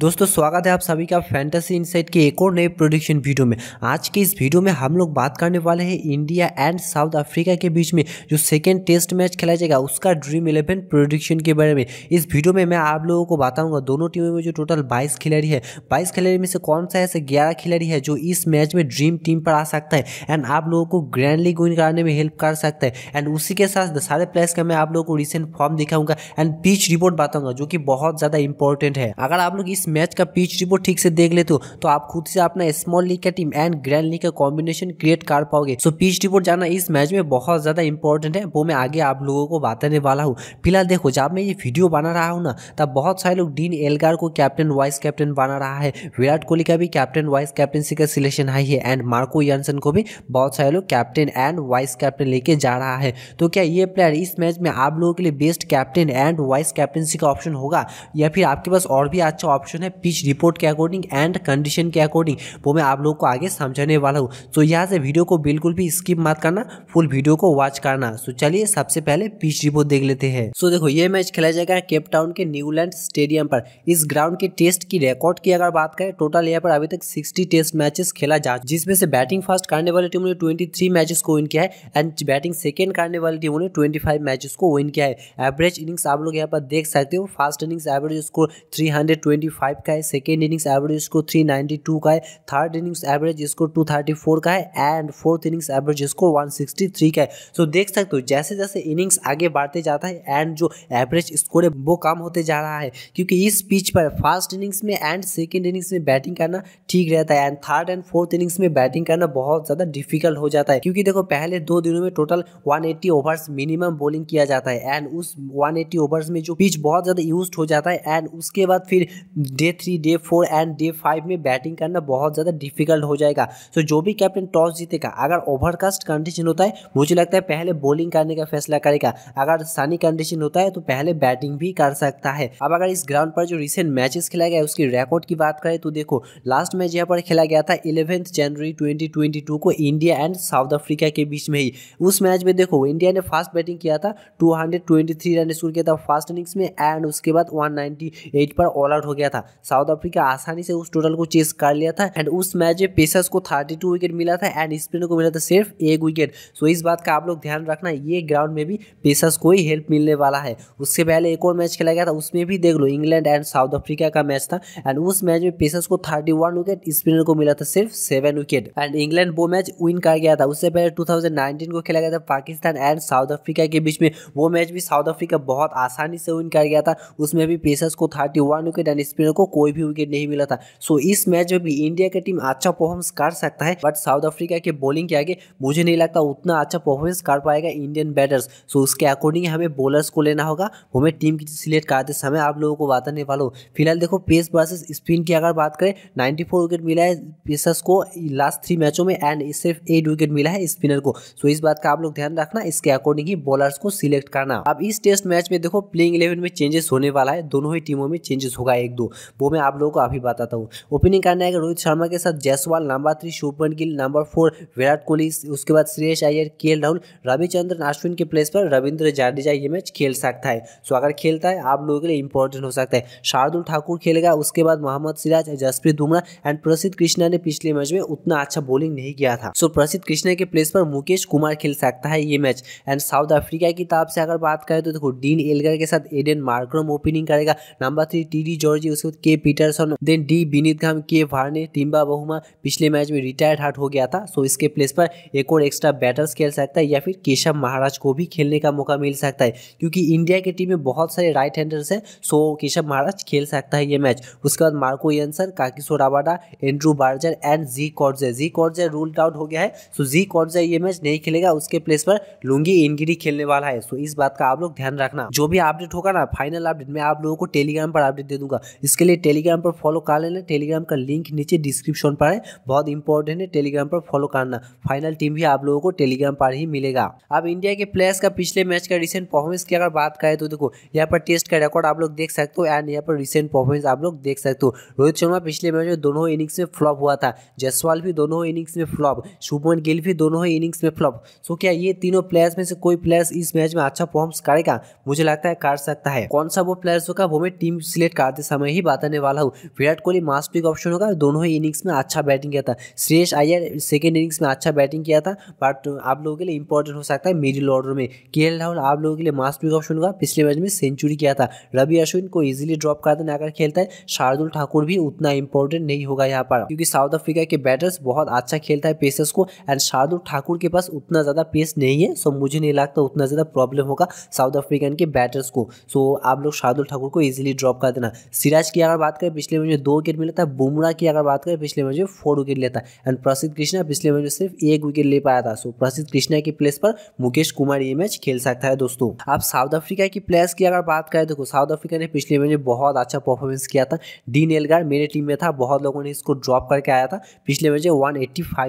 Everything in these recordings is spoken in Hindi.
दोस्तों स्वागत है आप सभी का फैंटेसी इनसाइट के एक और नए प्रोडिक्शन वीडियो में आज के इस वीडियो में हम लोग बात करने वाले हैं इंडिया एंड साउथ अफ्रीका के बीच में जो सेकेंड टेस्ट मैच खेला जाएगा उसका ड्रीम इलेवन प्रोडिक्शन के बारे में इस वीडियो में मैं आप लोगों को बताऊंगा दोनों टीमों में जो टोटल बाईस खिलाड़ी है बाईस खिलाड़ी में से कौन सा ऐसे ग्यारह खिलाड़ी है जो इस मैच में ड्रीम टीम पर आ सकता है एंड आप लोगों को ग्रैंड लीग विन कराने में हेल्प कर सकता है एंड उसी के साथ सारे प्लेयर्स का मैं आप लोगों को रिसेंट फॉर्म दिखाऊंगा एंड पिच रिपोर्ट बताऊंगा जो कि बहुत ज़्यादा इंपॉर्टेंट है अगर आप लोग इस मैच का पिच रिपोर्ट ठीक से देख लेते हो तो आप खुद से अपना स्मॉल लीग का टीम एंड ग्रैंड लीग का कॉम्बिनेशन क्रिएट कर पाओगे सो पिच रिपोर्ट जाना इस मैच में बहुत ज़्यादा इंपॉर्टेंट है वो मैं आगे आप लोगों को बताने वाला हूँ फिलहाल देखो जब मैं ये वीडियो बना रहा हूँ ना तब बहुत सारे लोग डीन एलगार को कैप्टन वाइस कैप्टन बना रहा है विराट कोहली का भी कैप्टन वाइस कैप्टनसी का सिलेक्शन आई है एंड मार्को यानसन को भी बहुत सारे लोग कैप्टन एंड वाइस कैप्टन लेके जा रहा है तो क्या ये प्लेयर इस मैच में आप लोगों के लिए best captain and vice captaincy का ऑप्शन होगा या फिर आपके पास और भी अच्छा ऑप्शन ऑप्शन है पिच रिपोर्ट के अकॉर्डिंग एंड कंडीशन के अकॉर्डिंग वो मैं आप लोग को आगे समझाने वाला हूँ तो यहाँ से वीडियो को बिल्कुल भी स्किप मत करना फुल वीडियो को वॉच करना तो चलिए सबसे पहले पिच रिपोर्ट देख लेते हैं सो देखो ये मैच खेला जाएगा केपटाउन के न्यूलैंड स्टेडियम पर इस ग्राउंड के टेस्ट की रिकॉर्ड की अगर बात करें टोटल यहाँ पर अभी तक सिक्सटी टेस्ट मैचेस खेला जा जिसमें से बैटिंग फर्स्ट करने वाली टीम ने ट्वेंटी थ्री मैचेस को विन किया है एंड बैटिंग सेकेंड करने वाली टीमों ने ट्वेंटी फाइव मैचेस को विन किया है एवरेज इनिंग्स आप लोग यहाँ पर देख सकते हो first innings average score three hundred twenty five का है सेकेंड इनिंग्स एवरेज इसको थ्री नाइन्टी टू का है थर्ड इनिंग्स एवरेज इसको टू थर्टी फोर का है एंड फोर्थ इनिंग्स एवरेज इसको वन सिक्सटी थ्री का है सो so, देख सकते हो जैसे जैसे इनिंग्स आगे बढ़ते जाता है एंड जो एवरेज स्कोर है वो कम होते जा रहा है क्योंकि इस पिच पर फर्स्ट इनिंग्स में एंड सेकेंड इनिंग्स में बैटिंग करना ठीक रहता है and third and fourth innings में बैटिंग करना बहुत ज़्यादा डिफिकल्ट हो जाता है क्योंकि देखो पहले दो दिनों में total eighty overs minimum bowling किया जाता है एंड उस 180 ओवर्स में जो पिच बहुत ज़्यादा यूज हो जाता है एंड उसके बाद फिर day three day four and day five में बैटिंग करना बहुत ज़्यादा डिफिकल्ट हो जाएगा सो जो भी कैप्टन टॉस जीतेगा अगर ओवरकास्ट कंडीशन होता है मुझे लगता है पहले बॉलिंग करने का फैसला करेगा अगर सनी कंडीशन होता है तो पहले बैटिंग भी कर सकता है अब अगर इस ग्राउंड पर जो रिसेंट मैचेस खेला गया उसकी रिकॉर्ड की बात करें तो देखो लास्ट मैच यहाँ पर खेला गया था इलेवेंथ जनवरी ट्वेंटी को इंडिया एंड साउथ अफ्रीका के बीच में ही उस मैच में देखो इंडिया ने फास्ट बैटिंग किया था 223 रन स्कोर किया था फास्ट इनिंग्स में एंड उसके बाद 198 पर ऑल आउट हो गया था था साउथ अफ्रीका आसानी से उस टोटल को चेस कर लिया था एंड उस मैच में पेसर्स को थर्टी टू विकेट मिला था एंड स्पिनर को मिला था सिर्फ एक विकेट सो इस बात का आप लोग ध्यान रखना ये ग्राउंड में भी पेसर्स को ही हेल्प मिलने वाला है उससे पहले एक और मैच खेला गया था उसमें भी देख लो इंग्लैंड एंड साउथ अफ्रीका का मैच था एंड उस मैच में पेसर्स को थर्टी विकेट स्पिनर को मिला था सिर्फ सेवन विकेट एंड इंग्लैंड वो मैच विन कर गया था उससे पहले टू को खेला गया था पाकिस्तान एंड साउथ अफ्रीका के बीच में वो मैच भी साउथ अफ्रीका बहुत आसानी से विन कर गया था उसमें भी पेसर्स को thirty wicket and spinner Indian को कोई भी विकेट नहीं मिला था सो इस मैच में भी इंडिया की टीम अच्छा परफॉर्मेंस कर सकता है बट साउथ अफ्रीका के बॉलिंग के आगे मुझे नहीं लगता उतना अच्छा परफॉर्मेंस कर पाएगा इंडियन बैटर्स सो उसके अकॉर्डिंग हमें बॉलर्स को लेना होगा हमें टीम की सिलेक्ट करते समय आप लोगों को बताने वाला हूँ फिलहाल देखो पेस वर्सेस स्पिन की अगर बात करें नाइन्टी विकेट मिला है पेसर्स को लास्ट थ्री मैचों में एंड सिर्फ एट विकेट मिला है स्पिनर को सो इस बात का आप लोग ध्यान रखना इसके अकॉर्डिंग ही बॉलर्स को सिलेक्ट करना अब इस टेस्ट मैच में देखो प्लेइंग इलेवन में चेंजेस होने वाला है दोनों ही टीमों में चेंजेस होगा एक दो वो मैं आप लोगों को अभी बताता हूँ ओपनिंग करने आएगा रोहित शर्मा के साथ Jaiswal number three Shubman Gill number four Virat Kohli उसके बाद श्रेयस अय्यर के राहुल रविचंद्रन अश्विन के प्लेस पर रविंद्र जाडेजा ये मैच खेल सकता है सो अगर खेलता है आप लोगों के लिए इंपॉर्टेंट हो सकता है शार्दुल ठाकुर खेलेगा उसके बाद मोहम्मद सिराज जसप्रीत बुमरा एंड प्रसिद्ध कृष्णा ने पिछले मैच में उतना अच्छा बॉलिंग नहीं किया था सो प्रसिद्ध कृष्णा के प्लेस पर मुकेश कुमार खेल सकता है ये मैच एंड साउथ अफ्रीका की तरफ से अगर बात करें तो देखो डीन एलगर के साथ एडेन मार्क्रम ओपनिंग करेगा number three T de Zorzi उसके उसके के पीटरसन देन डी विनीत घाम के भारने टिम्बा बहुमा पिछले मैच में रिटायर्ड हार्ट हो गया था सो इसके प्लेस पर एक और एक्स्ट्रा बैटर्स खेल सकता है या फिर केशव महाराज को भी खेलने का मौका मिल सकता है क्योंकि इंडिया की टीम में बहुत सारे राइट हैंडर्स हैं सो केशव महाराज खेल सकता है ये मैच उसके बाद Marco Jansen Kagiso Rabada Andrew Burger and G Coetzee G Coetzee rule out हो गया है सो जी कॉर्जर ये मैच नहीं खेलेगा उसके प्लेस पर लुंगी इनगिरी खेलने वाला है सो इस बात का आप लोग ध्यान रखना जो भी अपडेट होगा ना फाइनल अपडेट मैं आप लोगों को टेलीग्राम पर अपडेट दे दूंगा इसके इसके लिए टेलीग्राम पर फॉलो कर लेना टेलीग्राम का लिंक नीचे डिस्क्रिप्शन पर है बहुत इंपॉर्टेंट है टेलीग्राम पर फॉलो करना फाइनल टीम भी आप लोगों को टेलीग्राम पर ही मिलेगा अब इंडिया के प्लेयर्स का पिछले मैच का रिसेंट परफॉर्मेंस की अगर बात करें तो देखो यहाँ पर टेस्ट का रिकॉर्ड आप लोग देख सकते हो एंड यहाँ पर रिसेंट परफॉर्मेंस आप लोग देख सकते हो रोहित शर्मा पिछले मैच में दोनों इनिंग्स में फ्लॉप हुआ था जसवाल भी दोनों इनिंग्स में फ्लॉप शुभमन गिल भी दोनों ही इनिंग्स में फ्लॉप सो क्या ये तीनों प्लेयर्स में से कोई प्लेयर्स इस मैच में अच्छा परफॉर्मेंस करेगा मुझे लगता है कर सकता है कौन सा वो प्लेयर्स होगा वो मैं टीम सिलेक्ट करते समय ही बताने वाला हूँ Virat Kohli must pick option होगा दोनों ही इनिंग्स में अच्छा बैटिंग किया था श्रेयस अयर सेकेंड इनिंग्स में अच्छा बैटिंग किया था बट आप लोगों के लिए इंपॉर्टेंट हो सकता है मिडिल ऑर्डर में के राहुल आप लोगों के लिए मास्ट पिक ऑप्शन होगा पिछले मैच में सेंचुरी किया था रवि अश्विन को इजिली ड्रॉप कर देना अगर खेलता है शार्दुल ठाकुर भी उतना इंपॉर्टेंट नहीं होगा यहाँ पर क्योंकि साउथ अफ्रीका के बैटर्स बहुत अच्छा खेलता है पेसर्स को एंड शार्दुल ठाकुर के पास उतना ज़्यादा पेस नहीं है सो मुझे नहीं लगता उतना ज़्यादा प्रॉब्लम होगा साउथ अफ्रीकन के बैटर्स को सो आप लोग शार्दुल ठाकुर को इजिली ड्रॉप कर देना सिराज कैच की अगर बात करें पिछले मैच में दो विकेट मिला था बुमराह की अगर बात करें पिछले मैच में फोर विकेट लिया था एंड प्रसिद्ध कृष्णा पिछले मैच में सिर्फ एक विकेट ले पाया था सो प्रसिद्ध कृष्णा की प्लेस पर मुकेश कुमार ये मैच खेल सकता है दोस्तों अब साउथ अफ्रीका की प्लेयर्स की अगर बात करें देखो साउथ अफ्रीका ने पिछले मैच में बहुत अच्छा परफॉर्मेंस किया था डीन एलगार मेरे टीम में था बहुत लोगों ने इसको ड्रॉप करके आया था पिछले मैच में वन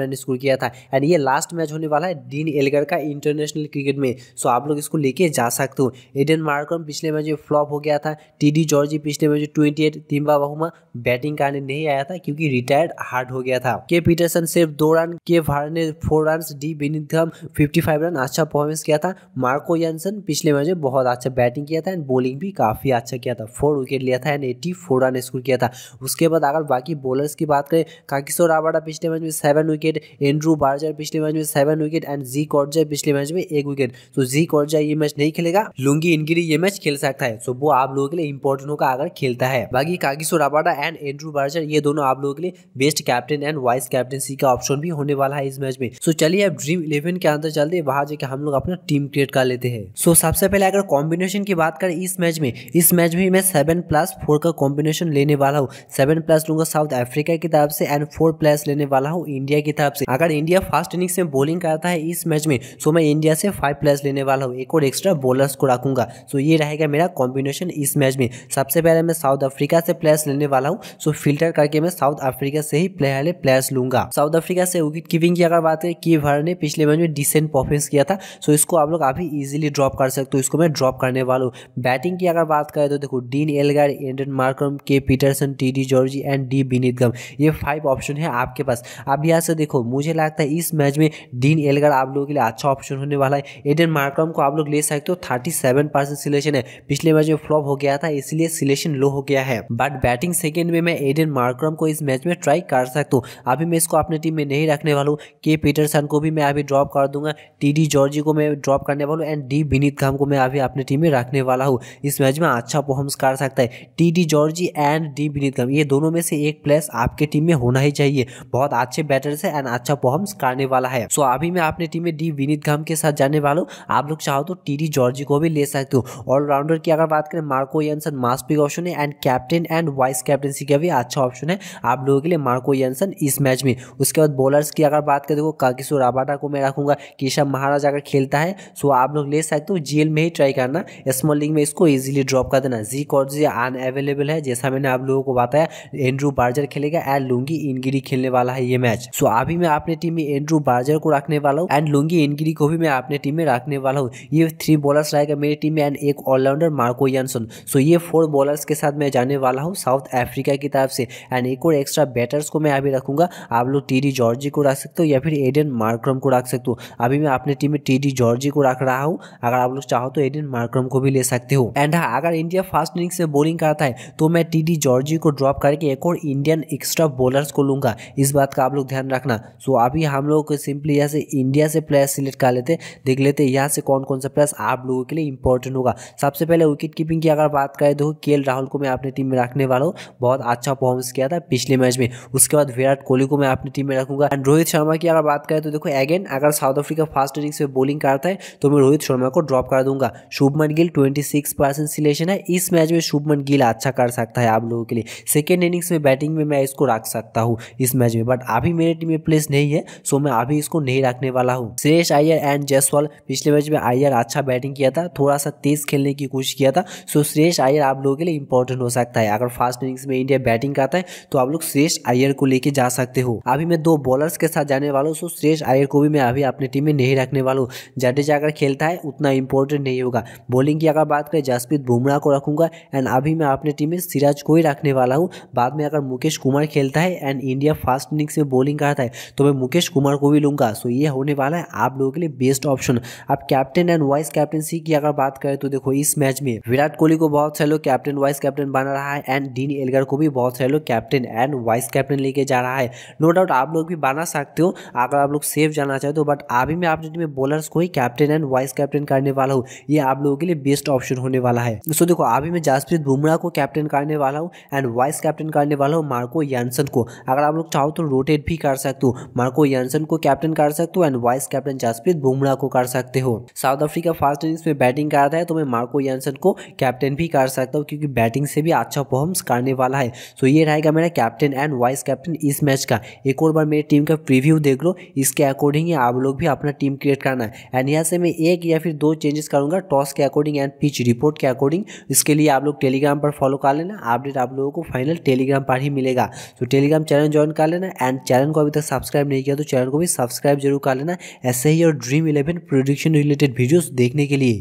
रन स्कोर किया था एंड ये लास्ट मैच होने वाला है डीन एलगार का इंटरनेशनल क्रिकेट में सो आप लोग इसको लेके जा सकते हो एडन मार्कम पिछले मैच में फ्लॉप हो गया था टी डी जॉर्जी पिछले मैच में विकेट थिम्बा बाहुमा बैटिंग करने नहीं आया था क्योंकि रिटायर्ड हार्ड हो गया था के पीटरसन सिर्फ दो रन के भार ने four run D Bedingham fifty five run अच्छा परफॉर्मेंस किया था मार्को यानसन पिछले मैच में बहुत अच्छा बैटिंग किया था एंड बॉलिंग भी काफ़ी अच्छा किया था फोर विकेट लिया था and eighty four run score किया था उसके बाद अगर बाकी बॉलर्स की बात करें काकिशोर रावाड़ा पिछले मैच में सेवन विकेट एंड्रू बार्जर पिछले मैच में seven wicket and G Coetzee पिछले मैच में एक विकेट तो जी कॉर्जा ये मैच नहीं खेलेगा लुंगी इनगिरी ये मैच खेल सकता है तो वो आप लोगों के लिए इंपॉर्टेंट होगा अगर खेलता है बाकी Kagiso Rabada and Andrew Burger ये दोनों आप लोगों के लिए best captain and vice captaincy का ऑप्शन भी होने वाला है इस मैच में सो चलिए अब ड्रीम इलेवन के अंदर चलते हैं वहां जाके हम लोग अपना टीम क्रिएट कर लेते हैं सो सबसे पहले अगर कॉम्बिनेशन की बात करें इस मैच में इस मैच में मैं सेवन प्लस फोर का कॉम्बिनेशन लेने वाला हूँ सेवन प्लस लूंगा साउथ अफ्रीका की तरफ से एंड फोर प्लस लेने वाला हूँ इंडिया की तरफ से अगर इंडिया फर्स्ट इनिंग्स में बॉलिंग करता है इस मैच में सो मैं इंडिया से फाइव प्लस लेने वाला हूँ एक और एक्स्ट्रा बॉलर्स को रखूंगा सो ये रहेगा मेरा कॉम्बिनेशन इस मैच में सबसे पहले मैं साउथ अफ्रीका अफ्रीका से प्लेयर्स लेने वाला हूँ सो फिल्टर करके मैं साउथ अफ्रीका से ही प्लेयर प्लेयर्स लूंगा साउथ अफ्रीका से विकेट कीपिंग की अगर बात करें की भर ने पिछले मैच में डिसेंट परफॉर्मेंस किया था सो इसको आप लोग अभी इजिली ड्रॉप कर सकते हो इसको मैं ड्रॉप करने वाला हूँ बैटिंग की अगर बात करें तो देखो Dean Elgar Aiden Markram K Petersen T de Zorzi and D गम ये फाइव ऑप्शन है आपके पास अब यहाँ से देखो मुझे लगता है इस मैच में डीन एलगार आप लोगों के लिए अच्छा ऑप्शन होने वाला है एडन मार्कम को आप लोग ले सकते हो थर्टी सेवन परसेंट सिलेक्शन है पिछले मैच में फ्लॉप हो गया था इसलिए सिलेक्शन लो हो गया है है बट बैटिंग सेकेंड में मैं एडन मार्क्रम को इस मैच में ट्राई कर सकता हूँ अभी मैं इसको अपने टीम में नहीं रखने वाला हूँ के पीटरसन को भी मैं अभी ड्रॉप कर दूंगा टी डी जॉर्जी को मैं ड्रॉप करने वाला हूँ एंड डी विनीत खाम को मैं अभी अपनी टीम में रखने वाला हूँ इस मैच में अच्छा परफॉर्मेंस कर सकता है T de Zorzi and D Bedingham ये दोनों में से एक प्लेस आपके टीम में होना ही चाहिए बहुत अच्छे बैटर्स है एंड अच्छा परफॉर्मेंस करने वाला है सो अभी मैं अपने टीम में डी विनीत खाम के साथ जाने वाला हूँ आप लोग चाहो तो टी डी जॉर्जी को भी ले सकते हो ऑलराउंडर की अगर बात करें मार्को यंसन मास्पिक ऑप्शन है and cap captain and vice captaincy का भी अच्छा ऑप्शन है आप लोगों के लिए मार्को यंसन इस मैच में उसके बाद बॉलर्स की अगर बात करें तो काकिसो राबाटा को मैं रखूंगा केशव महाराज अगर खेलता है सो आप लोग ले सकते हो जेल में ही ट्राई करना स्मॉल लीग में इसको ईजिली ड्रॉप कर देना जी कॉर्जी अन अवेलेबल है जैसा मैंने आप लोगों को बताया एंड्रू बार्जर खेलेगा एंड लुंगी इनगिरी खेलने वाला है ये मैच सो अभी मैं अपने टीम में एंड्रू बार्जर को रखने वाला हूँ एंड लुंगी इनगिरी को भी मैं अपने टीम में रखने वाला हूँ ये थ्री बॉलर्स रहेगा मेरी टीम में एंड एक ऑलराउंडर मार्को यंसन सो ये फोर बॉलर्स के साथ मैं जाने जाने वाला हूँ साउथ अफ्रीका की तरफ से एंड एक और एक्स्ट्रा बैटर्स को मैं अभी रखूँगा आप लोग टी डी जॉर्जी को रख सकते हो या फिर एडन मार्क्रम को रख सकते हो अभी मैं अपने टीम में टी डी जॉर्जी को रख रहा हूँ अगर आप लोग चाहो तो एडन मार्क्रम को भी ले सकते हो एंड हाँ अगर इंडिया फास्ट इनिंग से बॉलिंग करता है तो मैं टी डी जॉर्जी को ड्रॉप करके एक और इंडियन एक्स्ट्रा बॉलर्स को लूँगा इस बात का आप लोग ध्यान रखना सो अभी हम लोग सिंपली यहाँ से इंडिया से प्लेयर सिलेक्ट कर लेते देख लेते यहाँ से कौन कौन सा प्लेयर्स आप लोगों के लिए इंपॉर्टेंट होगा सबसे पहले विकेट कीपिंग की अगर बात करें तो के राहुल को मैं अपने टीम में रखने वाला हूँ बहुत अच्छा परफॉर्मेंस किया था पिछले मैच में उसके बाद विराट कोहली को मैं अपनी टीम में रखूंगा एंड रोहित शर्मा की अगर बात करें तो देखो अगेन अगर साउथ अफ्रीका फास्ट इनिंग्स में बॉलिंग करता है तो मैं रोहित शर्मा को ड्रॉप कर दूंगा Shubman Gill twenty six percent selection है इस मैच में शुभमन गिल अच्छा कर सकता है आप लोगों के लिए सेकेंड इनिंग्स में बैटिंग में मैं इसको रख सकता हूँ इस मैच में बट अभी मेरे टीम में प्लेस नहीं है सो मैं अभी इसको नहीं रखने वाला हूँ श्रेष आयर एंड जयसवाल पिछले मैच में आयर अच्छा बैटिंग किया था थोड़ा सा तेज खेलने की कोशिश किया था सो श्रेष आयर आप लोगों के लिए इंपॉर्टेंट हो सकता सकता है अगर फास्ट इनिंग्स में इंडिया बैटिंग करता है तो आप लोग श्रेष्ठ अयर को लेके जा सकते हो अभी मैं दो बॉलर्स के साथ जाने वाला हूँ तो श्रेष्ठ अयर को भी मैं अभी अपने टीम में नहीं रखने वाला हूँ जडेजा अगर खेलता है उतना इंपॉर्टेंट नहीं होगा बॉलिंग की अगर बात करें जसप्रीत बुमराह को रखूंगा एंड अभी मैं अपने टीम में सिराज को ही रखने वाला हूँ बाद में अगर मुकेश कुमार खेलता है एंड इंडिया फास्ट इनिंग्स में बॉलिंग करता है तो मैं मुकेश कुमार को भी लूंगा सो ये होने वाला है आप लोगों के लिए बेस्ट ऑप्शन अब कैप्टन एंड वाइस कैप्टनसी की अगर बात करें तो देखो इस मैच में विराट कोहली को बहुत सारे लोग कैप्टन वाइस कैप्टन बना बना रहा है एंड डीन एलगर को भी बहुत सारे लोग कैप्टन एंड वाइस कैप्टन लेके जा रहा है नो डाउट आप लोग भी बना सकते हो अगर आप लोग सेफ जाना चाहते हो बट अभी मैं अपडेट में बॉलर्स को ही कैप्टन एंड वाइस कैप्टन करने वाला हूँ ये आप लोगों के लिए बेस्ट ऑप्शन होने वाला है सो देखो अभी मैं जसप्रीत बुमराह को कैप्टन करने वाला हूँ एंड वाइस कैप्टन करने वाला हूँ मार्को यानसन को अगर आप लोग चाहो तो रोटेट भी कर सकते हो मार्को यानसन को कैप्टन कर सकते हो and vice captain Jasprit Bumrah को कर सकते हो साउथ अफ्रीका फर्स्ट इनिंग्स में बैटिंग कर रहा है तो मैं मार्को यानसन को कैप्टन भी कर सकता हूँ क्योंकि बैटिंग से भी का अच्छा परफॉर्मेंस करने वाला है सो ये रहेगा मेरा कैप्टन एंड वाइस कैप्टन इस मैच का एक और बार मेरी टीम का प्रीव्यू देख लो इसके अकॉर्डिंग ही आप लोग भी अपना टीम क्रिएट करना है एंड यहाँ से मैं एक या फिर दो चेंजेस करूँगा टॉस के अकॉर्डिंग एंड पिच रिपोर्ट के अकॉर्डिंग इसके लिए आप लोग टेलीग्राम पर फॉलो कर लेना अपडेट आप लोगों को फाइनल टेलीग्राम पर ही मिलेगा तो टेलीग्राम चैनल ज्वाइन कर लेना एंड चैनल को अभी तक सब्सक्राइब नहीं किया तो चैनल को भी सब्सक्राइब जरूर कर लेना ऐसे ही और Dream Eleven prediction related videos देखने के लिए